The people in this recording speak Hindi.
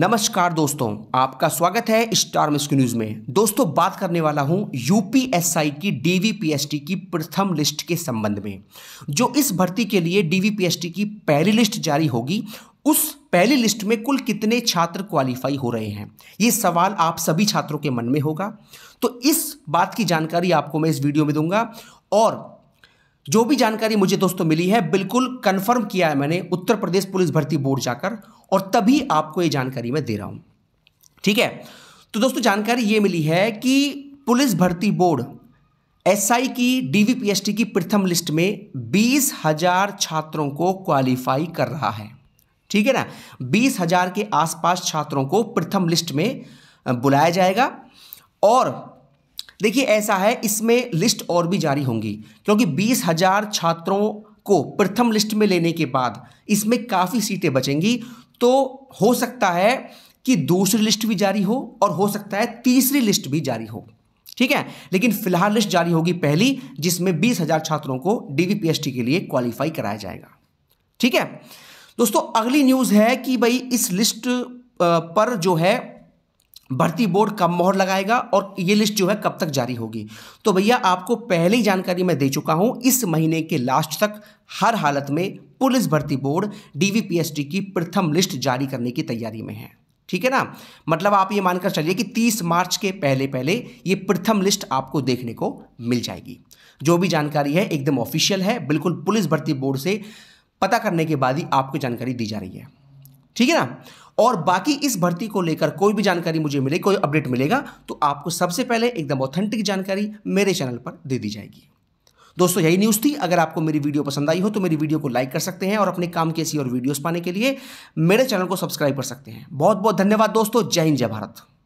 नमस्कार दोस्तों आपका स्वागत है स्टार मिस्क न्यूज में दोस्तों बात करने वाला हूं यूपीएसआई की डीवीपीएसटी की प्रथम लिस्ट के संबंध में जो इस भर्ती के लिए डीवीपीएसटी की पहली लिस्ट जारी होगी उस पहली लिस्ट में कुल कितने छात्र क्वालिफाई हो रहे हैं ये सवाल आप सभी छात्रों के मन में होगा तो इस बात की जानकारी आपको मैं इस वीडियो में दूंगा और जो भी जानकारी मुझे दोस्तों मिली है बिल्कुल कंफर्म किया है मैंने उत्तर प्रदेश पुलिस भर्ती बोर्ड जाकर और तभी आपको ये जानकारी मैं दे रहा हूं ठीक है तो दोस्तों जानकारी ये मिली है कि पुलिस भर्ती बोर्ड एसआई की डीवीपीएसटी की प्रथम लिस्ट में बीस हजार छात्रों को क्वालिफाई कर रहा है ठीक है ना बीस हजार के आसपास छात्रों को प्रथम लिस्ट में बुलाया जाएगा और देखिए ऐसा है इसमें लिस्ट और भी जारी होंगी क्योंकि बीस हजार छात्रों को प्रथम लिस्ट में लेने के बाद इसमें काफ़ी सीटें बचेंगी तो हो सकता है कि दूसरी लिस्ट भी जारी हो और हो सकता है तीसरी लिस्ट भी जारी हो ठीक है लेकिन फिलहाल लिस्ट जारी होगी पहली जिसमें बीस हजार छात्रों को डीवीपीएसटी के लिए क्वालिफाई कराया जाएगा ठीक है दोस्तों अगली न्यूज है कि भाई इस लिस्ट पर जो है भर्ती बोर्ड कब मोहर लगाएगा और ये लिस्ट जो है कब तक जारी होगी तो भैया आपको पहले ही जानकारी मैं दे चुका हूँ इस महीने के लास्ट तक हर हालत में पुलिस भर्ती बोर्ड डीवीपीएसटी की प्रथम लिस्ट जारी करने की तैयारी में है ठीक है ना मतलब आप ये मानकर चलिए कि 30 मार्च के पहले पहले ये प्रथम लिस्ट आपको देखने को मिल जाएगी जो भी जानकारी है एकदम ऑफिशियल है बिल्कुल पुलिस भर्ती बोर्ड से पता करने के बाद ही आपको जानकारी दी जा रही है ठीक है ना और बाकी इस भर्ती को लेकर कोई भी जानकारी मुझे मिले कोई अपडेट मिलेगा तो आपको सबसे पहले एकदम ऑथेंटिक जानकारी मेरे चैनल पर दे दी जाएगी दोस्तों यही न्यूज़ थी अगर आपको मेरी वीडियो पसंद आई हो तो मेरी वीडियो को लाइक कर सकते हैं और अपने काम के ऐसी और वीडियोस पाने के लिए मेरे चैनल को सब्सक्राइब कर सकते हैं बहुत बहुत धन्यवाद दोस्तों जय हिंद जय भारत